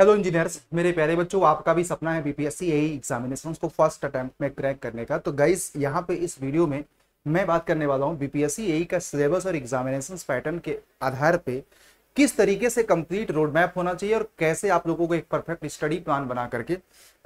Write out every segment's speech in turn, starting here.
hello engineers मेरे प्यारे बच्चों आपका भी सपना है बीपीएससी यही एग्जामिनेशन को फर्स्ट अटेम्प्ट में क्रैक करने का तो गाइस यहाँ पे इस वीडियो में मैं बात करने वाला हूँ बीपीएससी एई e का सिलेबस और एग्जामिनेशन पैटर्न के आधार पे किस तरीके से कंप्लीट रोड मैप होना चाहिए और कैसे आप लोगों को एक परफेक्ट स्टडी प्लान बना करके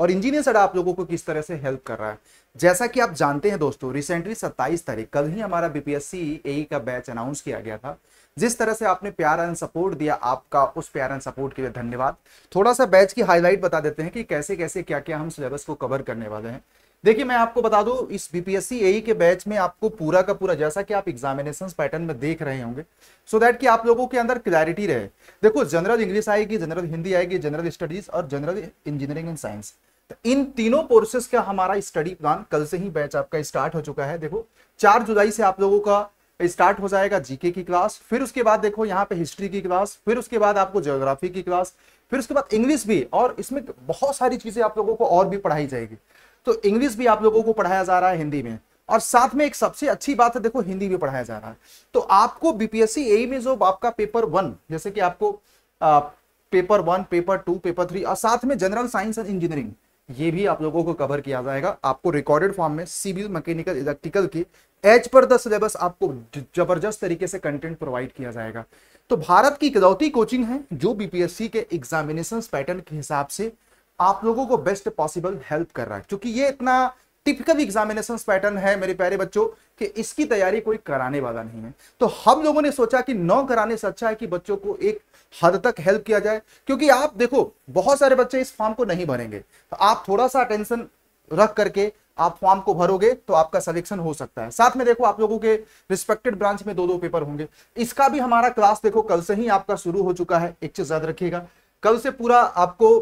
और इंजीनियर सर आप लोगों को किस तरह से हेल्प कर रहा है जैसा कि आप जानते हैं दोस्तों रिसेंटली 27 तारीख कल ही हमारा बीपीएससी ए e का बैच अनाउंस किया गया था जिस तरह से आपने प्यार एंड सपोर्ट दिया आपका उस प्यार एंड सपोर्ट के लिए धन्यवाद थोड़ा सा बैच की हाईलाइट बता देते हैं कि कैसे कैसे क्या क्या हम सिलेबस को कवर करने वाले हैं देखिए मैं आपको बता दूं इस बीपीएससी ए e के बैच में आपको पूरा का पूरा जैसा कि आप एग्जामिनेशन पैटर्न में देख रहे होंगे सो so दैट कि आप लोगों के अंदर क्लैरिटी रहे देखो जनरल इंग्लिश आएगी जनरल हिंदी आएगी जनरल स्टडीज और जनरल इंजीनियरिंग एंड साइंस इन तीनों कोर्सेस का हमारा स्टडी प्लान कल से ही बैच आपका स्टार्ट हो चुका है देखो चार जुलाई से आप लोगों का स्टार्ट हो जाएगा जीके की क्लास फिर उसके बाद देखो यहाँ पे हिस्ट्री की क्लास फिर उसके बाद आपको ज्योग्राफी की क्लास फिर उसके बाद इंग्लिश भी और इसमें बहुत सारी चीजें आप लोगों को और भी पढ़ाई जाएगी तो इंग्लिश भी आप लोगों को पढ़ाया जा रहा है हिंदी में और साथ में एक सबसे अच्छी बात है देखो हिंदी भी पढ़ाया जा रहा है तो आपको बीपीएससी ए में जो आपका पेपर वन जैसे कि आपको आ, paper one paper two paper three और साथ में जनरल साइंस एंड इंजीनियरिंग ये भी आप लोगों को कवर किया जाएगा आपको रिकॉर्डेड फॉर्म में सिविल मैकेनिकल इलेक्ट्रिकल की एज पर द सिलेबस आपको जबरदस्त तरीके से कंटेंट प्रोवाइड किया जाएगा तो भारत की इकलौती कोचिंग है जो बीपीएससी के एग्जामिनेशन पैटर्न के हिसाब से आप लोगों को बेस्ट पॉसिबल हेल्प कर रहा है क्योंकि ये इतना टिपिकल एग्जामिनेशन पैटर्न है मेरे प्यारे बच्चों कि इसकी तैयारी कोई कराने वाला नहीं है तो हम लोगों ने सोचा कि नौ कराने से अच्छा है कि बच्चों को एक हद तक हेल्प किया जाए क्योंकि आप देखो बहुत सारे बच्चे इस फॉर्म को नहीं भरेंगे तो आप थोड़ा सा अटेंशन रख करके आप फॉर्म को भरोगे तो आपका सिलेक्शन हो सकता है साथ में देखो आप लोगों के रिस्पेक्टेड ब्रांच में दो दो पेपर होंगे इसका भी हमारा क्लास देखो कल से ही आपका शुरू हो चुका है एक चीज याद रखिएगा कल से पूरा आपको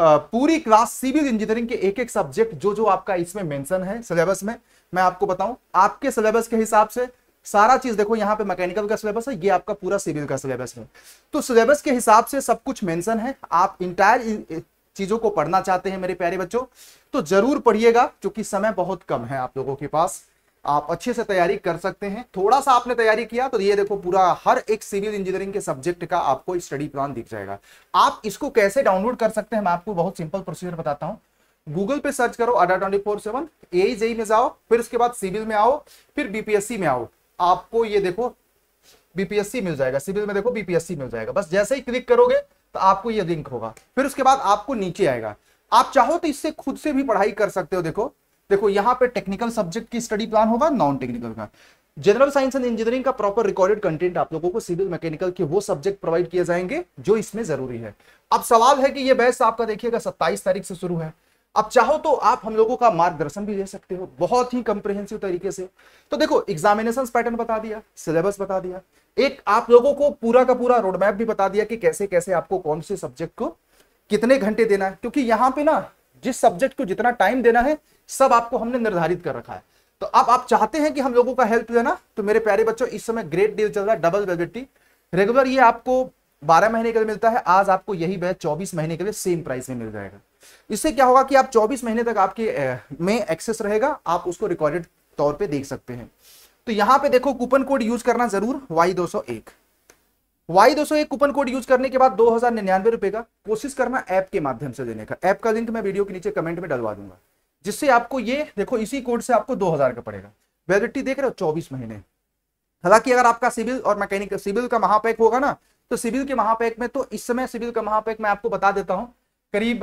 पूरी क्लास सिविल इंजीनियरिंग के एक एक सब्जेक्ट जो जो आपका इसमें मेंशन है सिलेबस में मैं आपको बताऊं आपके सिलेबस के हिसाब से सारा चीज देखो यहाँ पे मैकेनिकल का सिलेबस है ये आपका पूरा सिविल का सिलेबस है तो सिलेबस के हिसाब से सब कुछ मेंशन है आप इंटायर चीजों को पढ़ना चाहते हैं मेरे प्यारे बच्चों तो जरूर पढ़िएगा क्योंकि समय बहुत कम है आप लोगों के पास आप अच्छे से तैयारी कर सकते हैं थोड़ा सा आपने तैयारी किया तो ये देखो पूरा हर एक सिविल इंजीनियरिंग के सब्जेक्ट का आपको स्टडी प्लान दिख जाएगा आप इसको कैसे डाउनलोड कर सकते हैं मैं आपको बहुत सिंपल प्रोसीजर बताता हूँ गूगल पे सर्च करो Adda twenty four seven A में जाओ फिर उसके बाद सिविल में आओ फिर बीपीएससी में आओ आपको ये देखो बीपीएससी मिल जाएगा सिविल में देखो बीपीएससी मिल जाएगा बस जैसे ही क्लिक करोगे तो आपको ये लिंक होगा फिर उसके बाद आपको नीचे आएगा आप चाहो तो इससे खुद से भी पढ़ाई कर सकते हो देखो देखो यहाँ पे टेक्निकल सब्जेक्ट की स्टडी प्लान होगा नॉन टेक्निकल का जनरल साइंस एंड इंजीनियरिंग का प्रॉपर रिकॉर्डेड कंटेंट आप लोगों को सिविल मैकेनिकल के वो सब्जेक्ट प्रोवाइड किए जाएंगे जो इसमें जरूरी है अब सवाल है कि ये बैच आपका देखिएगा सत्ताईस तारीख से शुरू है अब चाहो तो आप हम लोगों का मार्गदर्शन भी ले सकते हो बहुत ही कंप्रिहेंसिव तरीके से तो देखो एग्जामिनेशन पैटर्न बता दिया सिलेबस बता दिया एक आप लोगों को पूरा का पूरा रोड मैप भी बता दिया कि कैसे कैसे आपको कौन से सब्जेक्ट को कितने घंटे देना है क्योंकि यहां पे ना जिस सब्जेक्ट को जितना टाइम देना है सब आपको हमने निर्धारित कर रखा है तो अब आप चाहते हैं कि हम लोगों का हेल्प लेना तो मेरे प्यारे बच्चों इस समय ग्रेट डील चल रहा है डबल वेलवेट टी रेगुलर ये आपको बारह महीने के लिए मिलता है आज आपको यही बैच चौबीस महीने के लिए सेम प्राइस में मिल जाएगा इससे क्या होगा कि आप चौबीस महीने तक आपके में एक्सेस रहेगा आप उसको रिकॉर्डेड तौर पर देख सकते हैं तो यहां पे देखो कूपन कोड यूज करना जरूर वाई दो सौ एक वाई दो सौ एक कूपन कोड यूज करने के बाद दो हजार निन्यानवे रुपए का कोशिश करना ऐप के माध्यम से देने का ऐप का लिंक मैं वीडियो के नीचे कमेंट में डलवा दूंगा जिससे आपको ये देखो इसी कोड से आपको दो हजार का पड़ेगा वैलिडिटी देख रहे हो चौबीस महीने हालांकि अगर आपका सिविल और मैकेनिक सिविल का महापैक होगा ना तो सिविल के महापैक में तो इस समय सिविल का महापैक मैं आपको बता देता हूँ करीब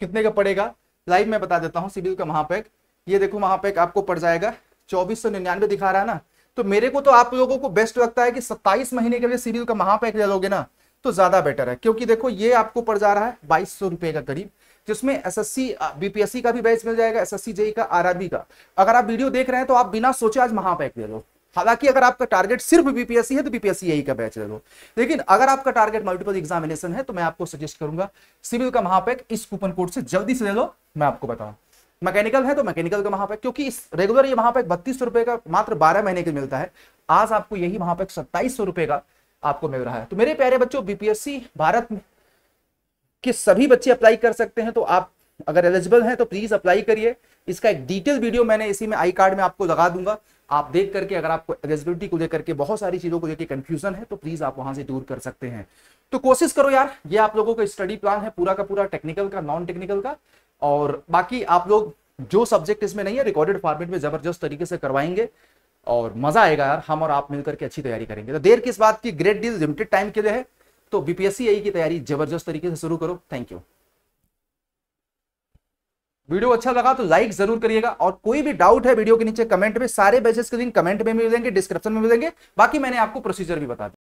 कितने का पड़ेगा लाइव में बता देता हूँ सिविल का महापैक ये देखो महापैक आपको पड़ जाएगा चौबीस सौ निन्यानवे दिखा रहा है ना तो मेरे को तो आप लोगों को बेस्ट लगता है कि सत्ताईस महीने के लिए सीरीज का महापैक ले लोगे ना तो ज्यादा बेटर है क्योंकि देखो ये आपको पड़ जा रहा है बाईस सौ रुपए का करीब जिसमें एस एस सी बीपीएससी का भी बैच मिल जाएगा एस एस सी जेई का आरआरबी का अगर आप वीडियो देख रहे हैं तो आप बिना सोचे आज महापैक ले लो हालांकि अगर आपका टारगेट सिर्फ बीपीएससी है तो बीपीएससी यही का बैच ले लो लेकिन अगर आपका टारगेट मल्टीपल एग्जामिनेशन है तो मैं आपको सजेस्ट करूंगा सिविल का महापैक इस कूपन कोड से जल्दी से ले लो मैं आपको बताऊं मैकेनिकल है तो मैकेनिकल का वहां पर क्योंकि इस रेगुलर ये पर बत्तीस सौ रुपए का मात्र बारह महीने के मिलता है आज आपको यही पर सत्ताईस सौ रुपए का आपको मिल रहा है तो मेरे प्यारे बच्चों बीपीएससी भारत के सभी बच्चे अप्लाई कर सकते हैं तो आप अगर एलिजिबल हैं तो प्लीज अप्लाई करिए इसका एक डिटेल वीडियो मैंने इसी में आई कार्ड में आपको लगा दूंगा आप देख करके अगर आपको एलिजिबिलिटी को लेकर के बहुत सारी चीजों को लेकर कंफ्यूजन है तो प्लीज आप वहां से दूर कर सकते हैं तो कोशिश करो यार ये आप लोगों का स्टडी प्लान है पूरा का पूरा टेक्निकल का नॉन टेक्निकल का और बाकी आप लोग जो सब्जेक्ट इसमें नहीं है रिकॉर्डेड फॉर्मेट में जबरदस्त तरीके से करवाएंगे और मजा आएगा यार हम और आप मिलकर के अच्छी तैयारी करेंगे तो देर किस बात की ग्रेट डील लिमिटेड टाइम के लिए है तो बीपीएससी आई e की तैयारी जबरदस्त तरीके से शुरू करो थैंक यू वीडियो अच्छा लगा तो लाइक जरूर करिएगा और कोई भी डाउट है वीडियो के नीचे कमेंट में सारे बैचेस के दिन कमेंट में मिलेंगे डिस्क्रिप्शन में मिलेंगे बाकी मैंने आपको प्रोसीजर भी बता दिया